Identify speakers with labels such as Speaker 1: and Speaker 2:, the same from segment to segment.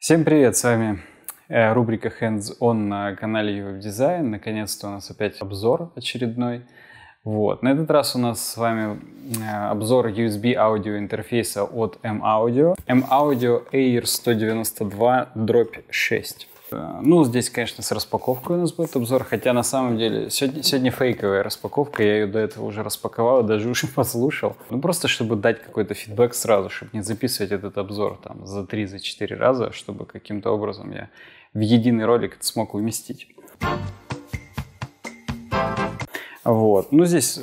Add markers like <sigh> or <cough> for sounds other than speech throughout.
Speaker 1: Всем привет, с вами э, рубрика Hands On на канале UF Design. Наконец-то у нас опять обзор очередной. Вот. На этот раз у нас с вами э, обзор USB аудио интерфейса от M-Audio. M-Audio Air 192 дробь 6. Э, ну, здесь, конечно, с распаковкой у нас будет обзор, хотя на самом деле сегодня, сегодня фейковая распаковка, я ее до этого уже распаковал, даже уже <laughs> послушал. Ну, просто чтобы дать какой-то фидбэк сразу, чтобы не записывать этот обзор там за 3-4 за раза, чтобы каким-то образом я в единый ролик это смог уместить. Вот. Ну, здесь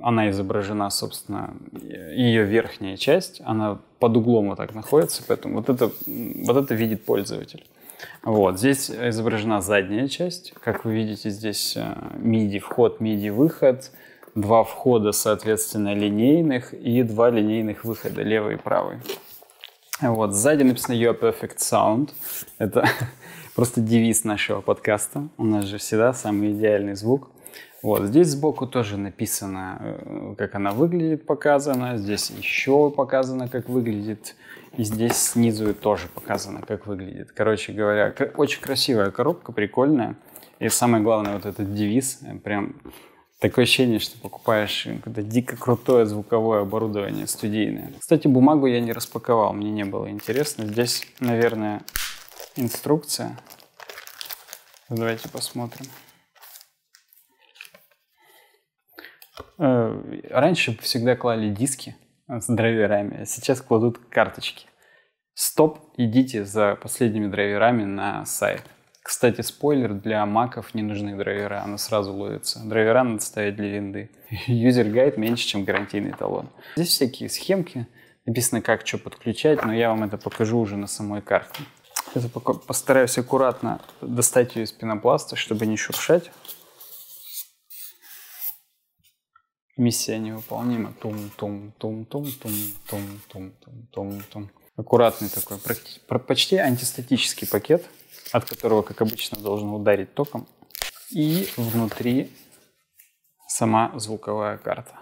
Speaker 1: она изображена, собственно, ее верхняя часть, она под углом вот так находится, поэтому вот это, вот это видит пользователь. Вот, здесь изображена задняя часть. Как вы видите, здесь MIDI э, вход, MIDI выход, два входа, соответственно, линейных и два линейных выхода, левый и правый. Вот, сзади написано Your Perfect Sound. Это <laughs> просто девиз нашего подкаста. У нас же всегда самый идеальный звук. Вот здесь сбоку тоже написано, э, как она выглядит, показано. Здесь еще показано, как выглядит. И здесь снизу тоже показано, как выглядит. Короче говоря, очень красивая коробка, прикольная. И самое главное, вот этот девиз, э, прям Такое ощущение, что покупаешь э, какое-то дико крутое звуковое оборудование студийное. Кстати, бумагу я не распаковал, мне не было интересно. Здесь, наверное, инструкция. Давайте посмотрим. Э, раньше всегда клали диски э, с драйверами, а сейчас кладут карточки. Стоп, идите за последними драйверами на сайт. Кстати, спойлер, для маков не нужны драйвера, она сразу ловится. Драйвера надо ставить для винды. <laughs> Юзер-гайд меньше, чем гарантийный талон. Здесь всякие схемки, написано, как что подключать, но я вам это покажу уже на самой карте. Это постараюсь аккуратно достать ее из пенопласта, чтобы не шуршать. Миссия невыполнима. Тум-тум-тум-тум-тум-тум-тум-тум-тум. Аккуратный такой, почти антистатический пакет, от которого, как обычно, должен ударить током. И внутри сама звуковая карта.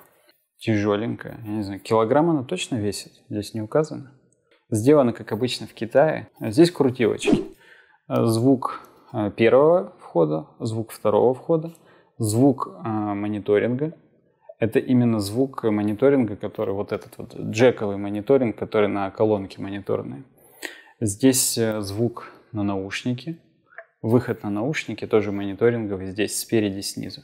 Speaker 1: Тяжеленькая, я не знаю, килограмм она точно весит, здесь не указано. Сделана, как обычно, в Китае. А здесь крутилочки. А, звук а, первого входа, звук второго входа, звук э, мониторинга, это именно звук мониторинга, который вот этот вот джековый мониторинг, который на колонке мониторный. Здесь э, звук на наушники, выход на наушники тоже мониторинговый, здесь спереди, снизу.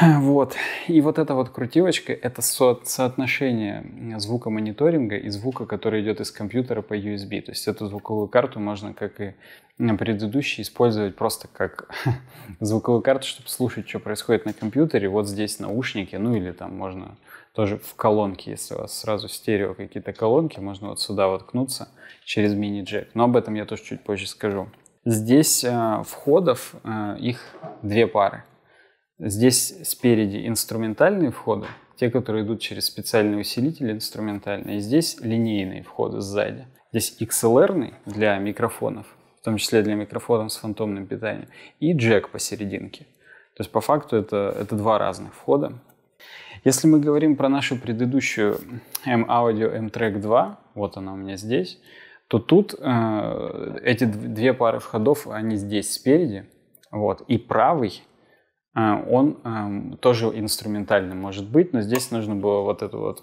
Speaker 1: <laughs> Вот. И вот эта вот крутилочка — это со соотношение звука мониторинга и звука, который идет из компьютера по USB. То есть эту звуковую карту можно, как и на предыдущей, использовать просто как <laughs> звуковую карту, чтобы слушать, что происходит на компьютере. Вот здесь наушники, ну или там можно тоже в колонке, если у вас сразу стерео какие-то колонки, можно вот сюда воткнуться через мини-джек. Но об этом я тоже чуть позже скажу. Здесь э, входов э, их две пары. Здесь спереди инструментальные входы, те, которые идут через специальный усилитель инструментальный, и здесь линейные входы сзади. Здесь XLR для микрофонов, в том числе для микрофонов с фантомным питанием, и джек посерединке. То есть по факту это, это два разных входа. Если мы говорим про нашу предыдущую M-Audio M-Track 2, вот она у меня здесь, то тут э, эти две пары входов, они здесь спереди, вот, и правый а, он тоже инструментальный может быть, но здесь нужно было вот эту вот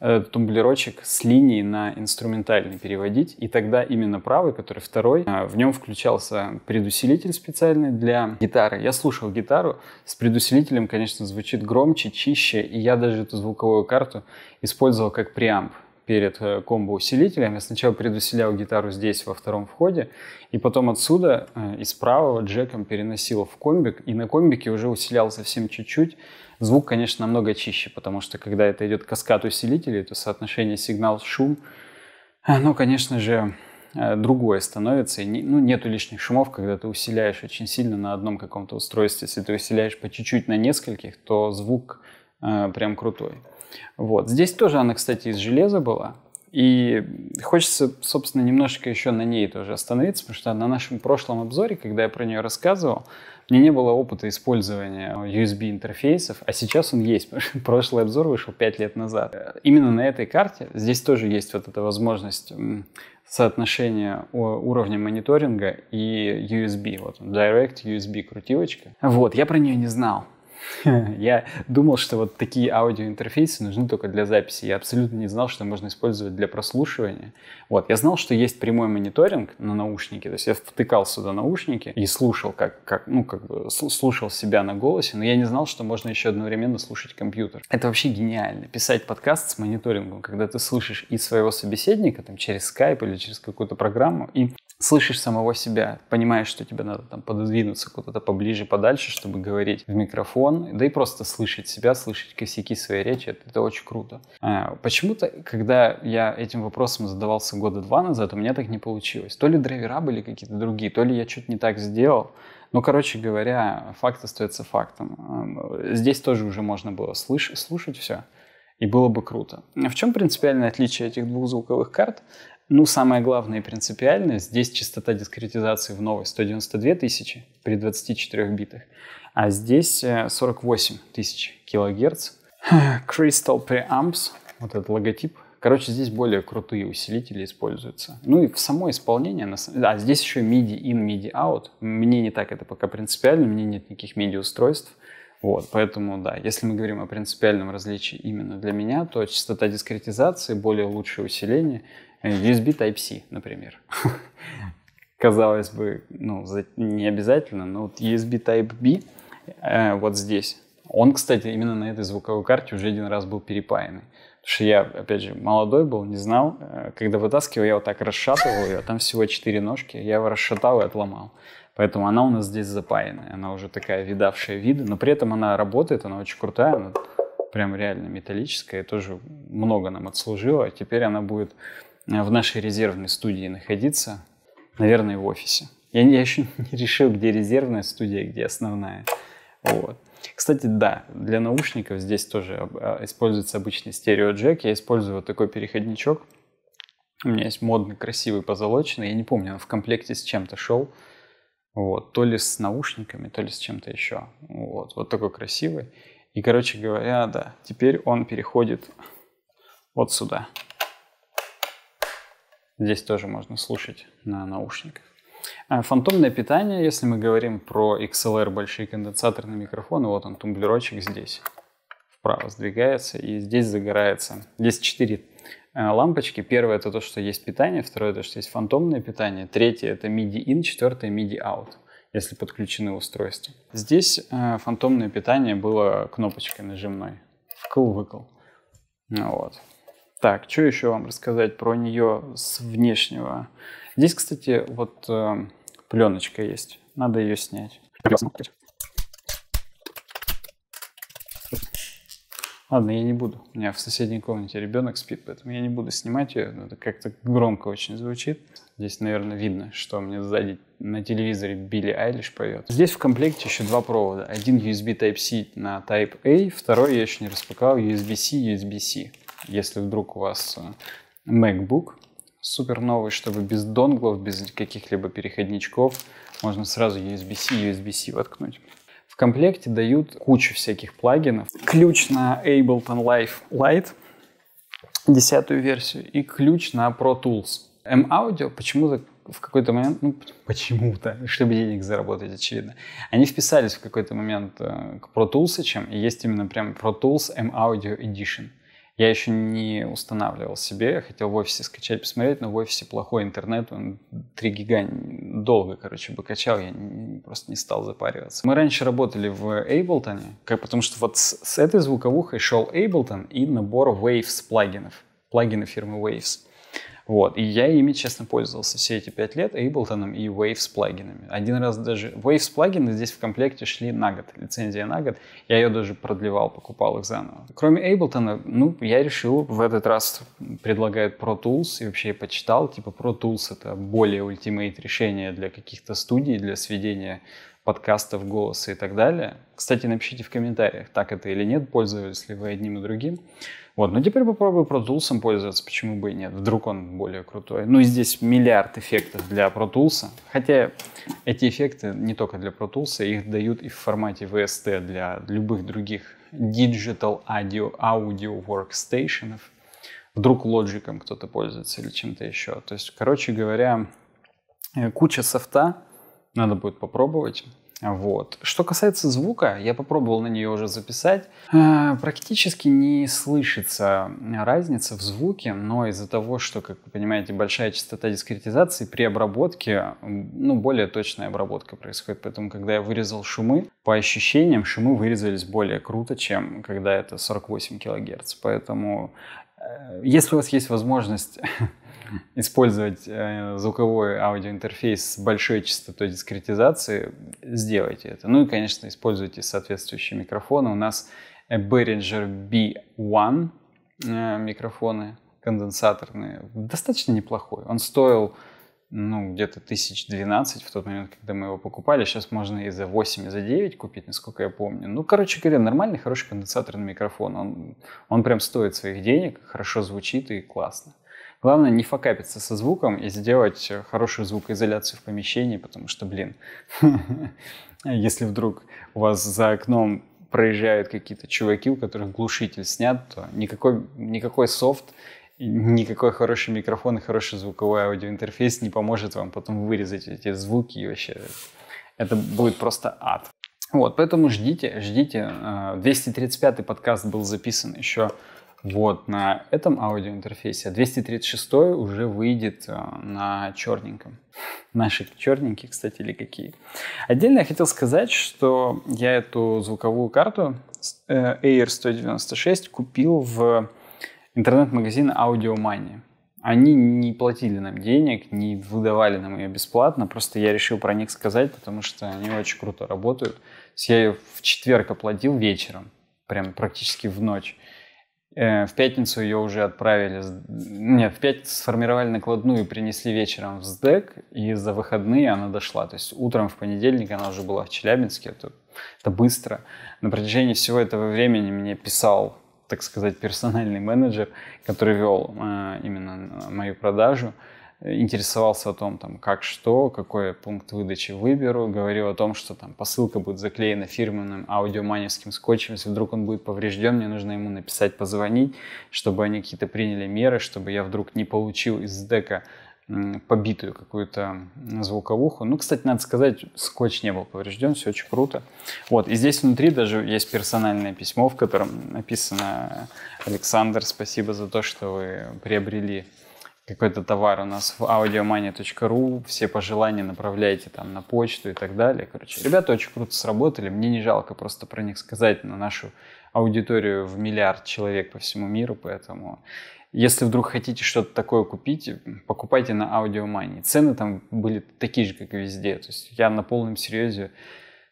Speaker 1: э, тумблерочек с линии на инструментальный переводить, и тогда именно правый, который второй, а, в нем включался предусилитель специальный для гитары. Я слушал гитару, с предусилителем, конечно, звучит громче, чище, и я даже эту звуковую карту использовал как преамп перед э, комбо усилителями. сначала предусилял гитару здесь, во втором входе, и потом отсюда э, из правого джеком переносил в комбик, и на комбике уже усилял совсем чуть-чуть. Звук, конечно, намного чище, потому что когда это идет каскад усилителей, то соотношение сигнал-шум, э, оно, конечно же, другое становится. И, ну, нету лишних шумов, когда ты усиляешь очень сильно на одном каком-то устройстве. Если ты усиляешь по чуть-чуть на нескольких, то звук прям крутой. Вот. Здесь тоже она, кстати, из железа была. И хочется, собственно, немножечко еще на ней тоже остановиться, потому что на нашем прошлом обзоре, когда я про нее рассказывал, мне не было опыта использования USB интерфейсов, а сейчас он есть. <laughs> Прошлый обзор вышел 5 лет назад. Именно на этой карте здесь тоже есть вот эта возможность соотношения уровня мониторинга и USB. Вот Direct USB крутилочка. Вот, я про нее не знал. <laughs> Я думал, что вот такие аудиоинтерфейсы нужны только для записи. Я абсолютно не знал, что можно использовать для прослушивания. Вот, я знал, что есть прямой мониторинг на наушники. То есть я втыкал сюда наушники и слушал, как, как, ну, как бы слушал себя на голосе, но я не знал, что можно еще одновременно слушать компьютер. Это вообще гениально. Писать подкаст с мониторингом, когда ты слышишь и своего собеседника там, через Skype или через какую-то программу, и слышишь самого себя, понимаешь, что тебе надо там пододвинуться куда-то поближе, подальше, чтобы говорить в микрофон, да и просто слышать себя, слышать косяки своей речи, это, это очень круто. А, почему-то, когда я этим вопросом задавался года два назад, у меня так не получилось. То ли драйвера были какие-то другие, то ли я что-то не так сделал, ну, короче говоря, факт остается фактом. Здесь тоже уже можно было слыш- слушать все, и было бы круто. В чем принципиальное отличие этих двух звуковых карт? Ну, самое главное и принципиальное, здесь частота дискретизации в новой 192 тысячи при 24 битах, а здесь 48 э, тысяч килогерц. <sighs> Crystal Preamps, вот этот логотип, Короче, здесь более крутые усилители используются. Ну и в само исполнение, на самом... да, здесь еще MIDI in, MIDI out. Мне не так это пока принципиально, мне нет никаких MIDI устройств. Вот, поэтому, да, если мы говорим о принципиальном различии именно для меня, то частота дискретизации, более лучшее усиление USB Type-C, например. <laughs> Казалось бы, ну, не обязательно, но вот USB Type-B э, вот здесь, он, кстати, именно на этой звуковой карте уже один раз был перепаянный. Потому что я, опять же, молодой был, не знал. Э, когда вытаскивал, я вот так расшатывал ее, а там всего четыре ножки. Я его расшатал и отломал. Поэтому она у нас здесь запаянная. Она уже такая видавшая виды, но при этом она работает, она очень крутая, она прям реально металлическая. И тоже много нам отслужила. А теперь она будет Э, в нашей резервной студии находиться, наверное, в офисе. Я, я еще <laughs> не решил, где резервная студия, а где основная. Вот. Кстати, да, для наушников здесь тоже э, используется обычный стереоджек. Я использую вот такой переходничок. У меня есть модный, красивый, позолоченный. Я не помню, он в комплекте с чем-то шел. Вот, то ли с наушниками, то ли с чем-то еще. Вот, вот такой красивый. И, короче говоря, да, теперь он переходит вот сюда. Здесь тоже можно слушать на наушниках. А, фантомное питание, если мы говорим про XLR большие конденсаторные микрофоны, вот он тумблерочек здесь вправо сдвигается и здесь загорается. Здесь четыре а, лампочки. Первое это то, что есть питание, второе это, что есть фантомное питание, третье это MIDI-in, четвертое MIDI-out если подключены устройства. Здесь а, фантомное питание было кнопочкой нажимной. Вкл-выкл. Вот. Так, что еще вам рассказать про нее с внешнего? Здесь, кстати, вот э, пленочка есть. Надо ее снять. Ладно, я не буду. У меня в соседней комнате ребенок спит, поэтому я не буду снимать ее. Ну, это как-то громко очень звучит. Здесь, наверное, видно, что мне сзади на телевизоре Билли Айлиш поет. Здесь в комплекте еще два провода. Один USB Type-C на Type-A, второй я еще не распаковал, USB-C, USB-C если вдруг у вас э, MacBook супер новый, чтобы без донглов, без каких-либо переходничков, можно сразу USB-C, USB-C воткнуть. В комплекте дают кучу всяких плагинов. Ключ на Ableton Live Lite, десятую версию, и ключ на Pro Tools. M-Audio почему-то в какой-то момент, ну, почему-то, <laughs> чтобы денег заработать, очевидно, они вписались в какой-то момент э, к Pro Tools, чем и есть именно прям Pro Tools M-Audio Edition – я еще не устанавливал себе, хотел в офисе скачать, посмотреть, но в офисе плохой интернет, он 3 гига долго, короче, бы качал, я не, просто не стал запариваться. Мы раньше работали в Ableton, как, потому что вот с, с этой звуковухой шел Ableton и набор Waves плагинов, плагины фирмы Waves. Вот. И я ими, честно, пользовался все эти пять лет, Ableton и Waves плагинами. Один раз даже... Waves плагины здесь в комплекте шли на год, лицензия на год. Я ее даже продлевал, покупал их заново. Кроме Ableton, ну, я решил, в этот раз предлагают Pro Tools, и вообще я почитал, типа Pro Tools — это более ультимейт решение для каких-то студий, для сведения подкастов, голоса и так далее. Кстати, напишите в комментариях, так это или нет, пользовались ли вы одним и другим. Вот, но ну, теперь попробую Pro Tools пользоваться, почему бы и нет, вдруг он более крутой. Ну и здесь миллиард эффектов для Pro Tools, хотя эти эффекты не только для Pro Tools, их дают и в формате VST для любых других Digital Audio, audio Workstation, вдруг лоджиком кто-то пользуется или чем-то еще. То есть, короче говоря, э, куча софта, надо будет попробовать. Вот. Что касается звука, я попробовал на нее уже записать. Э, практически не слышится разница в звуке, но из-за того, что, как вы понимаете, большая частота дискретизации при обработке, ну, более точная обработка происходит. Поэтому, когда я вырезал шумы, по ощущениям шумы вырезались более круто, чем когда это 48 кГц. Поэтому Э, если у вас есть возможность <laughs> использовать э, звуковой аудиоинтерфейс с большой частотой дискретизации, сделайте это. Ну и, конечно, используйте соответствующие микрофоны. У нас Behringer B1 э, микрофоны конденсаторные, достаточно неплохой. Он стоил ну, где-то тысяч двенадцать в тот момент, когда мы его покупали. Сейчас можно и за 8, и за 9 купить, насколько я помню. Ну, короче говоря, нормальный, хороший конденсаторный микрофон. Он, он прям стоит своих денег, хорошо звучит и классно. Главное не факапиться со звуком и сделать хорошую звукоизоляцию в помещении, потому что, блин, <laughs> если вдруг у вас за окном проезжают какие-то чуваки, у которых глушитель снят, то никакой, никакой софт никакой хороший микрофон и хороший звуковой аудиоинтерфейс не поможет вам потом вырезать эти звуки и вообще это будет просто ад. Вот, поэтому ждите, ждите. 235-й а, подкаст был записан еще вот на этом аудиоинтерфейсе, а 236 уже выйдет а, на черненьком. Наши черненькие, кстати, или какие. Отдельно я хотел сказать, что я эту звуковую карту э, Air 196 купил в интернет-магазин AudioMoney. Они не платили нам денег, не выдавали нам ее бесплатно, просто я решил про них сказать, потому что они очень круто работают. Я ее в четверг оплатил вечером, прям практически в ночь. Э, в пятницу ее уже отправили, нет, в пятницу сформировали накладную и принесли вечером в СДЭК, и за выходные она дошла. То есть утром в понедельник она уже была в Челябинске, это, это быстро. На протяжении всего этого времени мне писал так сказать, персональный менеджер, который вел э, именно мою продажу, интересовался о том, там, как что, какой пункт выдачи выберу, говорил о том, что там посылка будет заклеена фирменным аудиоманевским скотчем, если вдруг он будет поврежден, мне нужно ему написать, позвонить, чтобы они какие-то приняли меры, чтобы я вдруг не получил из дека побитую какую-то звуковуху. Ну, кстати, надо сказать, скотч не был поврежден, все очень круто. Вот, и здесь внутри даже есть персональное письмо, в котором написано «Александр, спасибо за то, что вы приобрели какой-то товар у нас в audiomania.ru, все пожелания направляйте там на почту и так далее. Короче, ребята очень круто сработали, мне не жалко просто про них сказать на нашу аудиторию в миллиард человек по всему миру, поэтому если вдруг хотите что-то такое купить, покупайте на аудиомании. Цены там были такие же, как и везде. То есть я на полном серьезе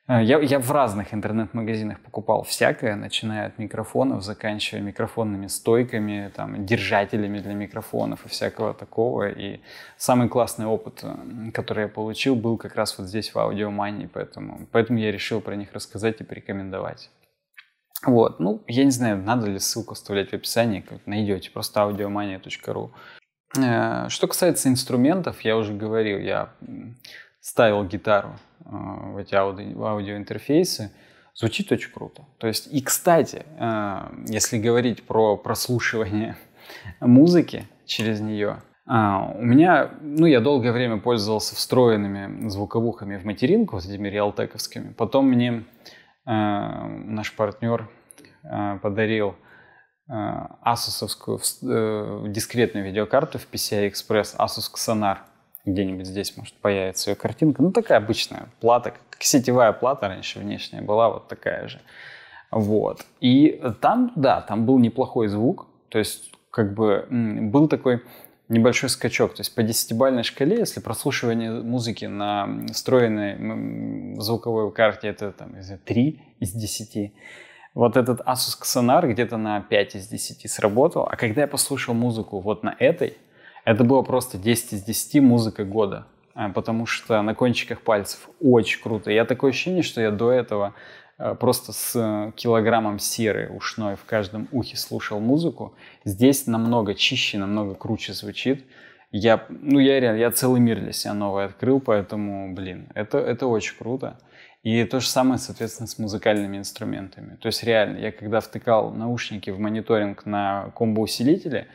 Speaker 1: э, я, я в разных интернет-магазинах покупал всякое, начиная от микрофонов, заканчивая микрофонными стойками, там, держателями для микрофонов и всякого такого. И самый классный опыт, э, который я получил, был как раз вот здесь в аудиомании, поэтому, поэтому я решил про них рассказать и порекомендовать. Вот, ну, я не знаю, надо ли ссылку оставлять в описании, как найдете, просто audiomania.ru. Э, что касается инструментов, я уже говорил, я ставил гитару э, в эти ауди, в аудиоинтерфейсы, звучит очень круто. То есть, и кстати, э, если говорить про прослушивание <laughs> музыки через нее, у меня, ну, я долгое время пользовался встроенными звуковухами в материнку, вот этими реалтековскими. Потом мне Э, наш партнер э, подарил асусовскую э, дискретную видеокарту в PCI Express Asus Xenar. Где-нибудь здесь, может, появится ее картинка. Ну, такая обычная плата, как сетевая плата раньше внешняя была, вот такая же. Вот. И там, да, там был неплохой звук. То есть, как бы, был такой небольшой скачок. То есть по десятибальной шкале, если прослушивание музыки на встроенной звуковой карте это там, 3 из 10, вот этот Asus Sonar где-то на 5 из 10 сработал. А когда я послушал музыку вот на этой, это было просто 10 из 10 музыка года а, потому что на кончиках пальцев очень круто. Я такое ощущение, что я до этого Э, просто с э, килограммом серы ушной в каждом ухе слушал музыку. Здесь намного чище, намного круче звучит. Я, ну, я реально, я целый мир для себя новый открыл, поэтому, блин, это, это очень круто. И то же самое, соответственно, с музыкальными инструментами. То есть реально, я когда втыкал наушники в мониторинг на комбо-усилителе,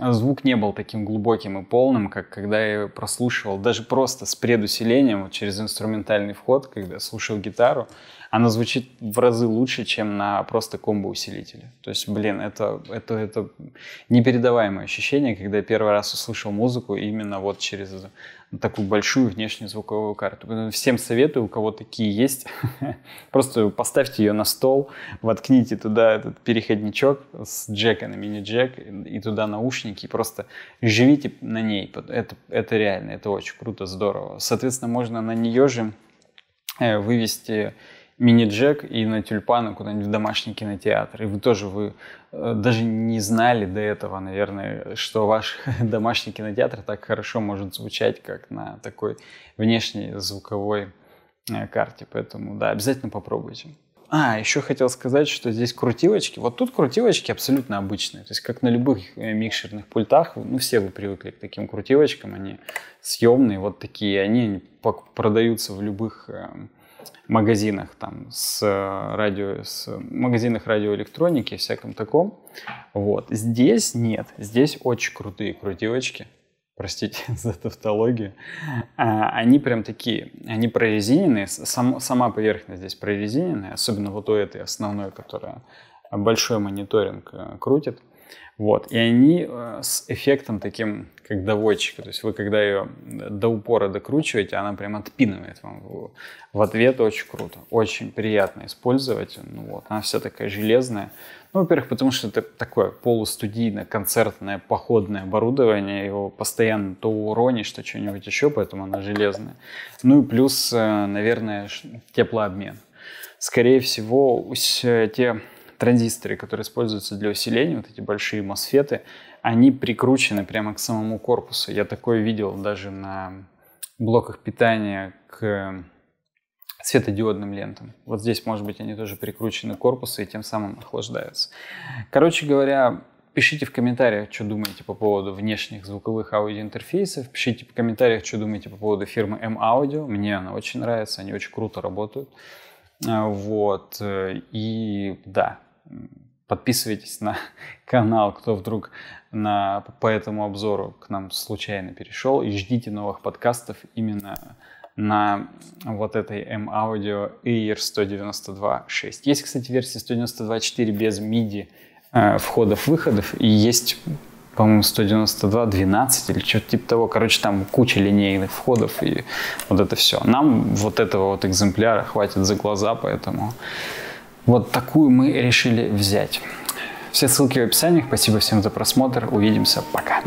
Speaker 1: э, звук не был таким глубоким и полным, как когда я прослушивал даже просто с предусилением вот через инструментальный вход, когда слушал гитару, она звучит в разы лучше, чем на просто комбо-усилителе. То есть, блин, это, это, это непередаваемое ощущение, когда я первый раз услышал музыку именно вот через такую большую внешнюю звуковую карту. Всем советую, у кого такие есть, <laughs> просто поставьте ее на стол, воткните туда этот переходничок с джека на мини-джек и туда наушники, и просто живите на ней. Это, это реально, это очень круто, здорово. Соответственно, можно на нее же э, вывести мини-джек и на тюльпаны куда-нибудь в домашний кинотеатр. И вы тоже вы э, даже не знали до этого, наверное, что ваш <laughs> домашний кинотеатр так хорошо может звучать, как на такой внешней звуковой э, карте. Поэтому, да, обязательно попробуйте. А, еще хотел сказать, что здесь крутилочки. Вот тут крутилочки абсолютно обычные. То есть, как на любых э, микшерных пультах, ну, все вы привыкли к таким крутилочкам. Они съемные, вот такие. Они продаются в любых эм, магазинах, там, с э, радио, с э, магазинах радиоэлектроники, всяком таком. Вот. Здесь нет. Здесь очень крутые крутилочки. Простите <laughs> за тавтологию. А, они прям такие, они прорезиненные. Сам, сама поверхность здесь прорезиненная, особенно вот у этой основной, которая большой мониторинг э, крутит. Вот. И они э, с эффектом таким, как доводчика. То есть вы, когда ее э, до упора докручиваете, она прям отпинывает вам в ответ. Очень круто. Очень приятно использовать. Ну, вот. Она вся такая железная. Ну, во-первых, потому что это такое полустудийное, концертное, походное оборудование. Его постоянно то уронишь, то что-нибудь еще, поэтому она железная. Ну и плюс, э, наверное, теплообмен. Скорее всего, те транзисторы, которые используются для усиления, вот эти большие мосфеты, они прикручены прямо к самому корпусу. Я такое видел даже на блоках питания к светодиодным лентам. Вот здесь, может быть, они тоже прикручены к корпусу и тем самым охлаждаются. Короче говоря, пишите в комментариях, что думаете по поводу внешних звуковых аудиоинтерфейсов. Пишите в комментариях, что думаете по поводу фирмы M-Audio. Мне она очень нравится, они очень круто работают. А, вот. Э, и да, Подписывайтесь на <laughs> канал, кто вдруг на, по этому обзору к нам случайно перешел. И ждите новых подкастов именно на вот этой M-Audio Air 192.6. Есть, кстати, версия 192.4 без MIDI э, входов-выходов, и есть, по-моему, 192.12 или что-то типа того. Короче, там куча линейных входов и вот это все. Нам вот этого вот экземпляра хватит за глаза, поэтому вот такую мы решили взять. Все ссылки в описании. Спасибо всем за просмотр. Увидимся. Пока.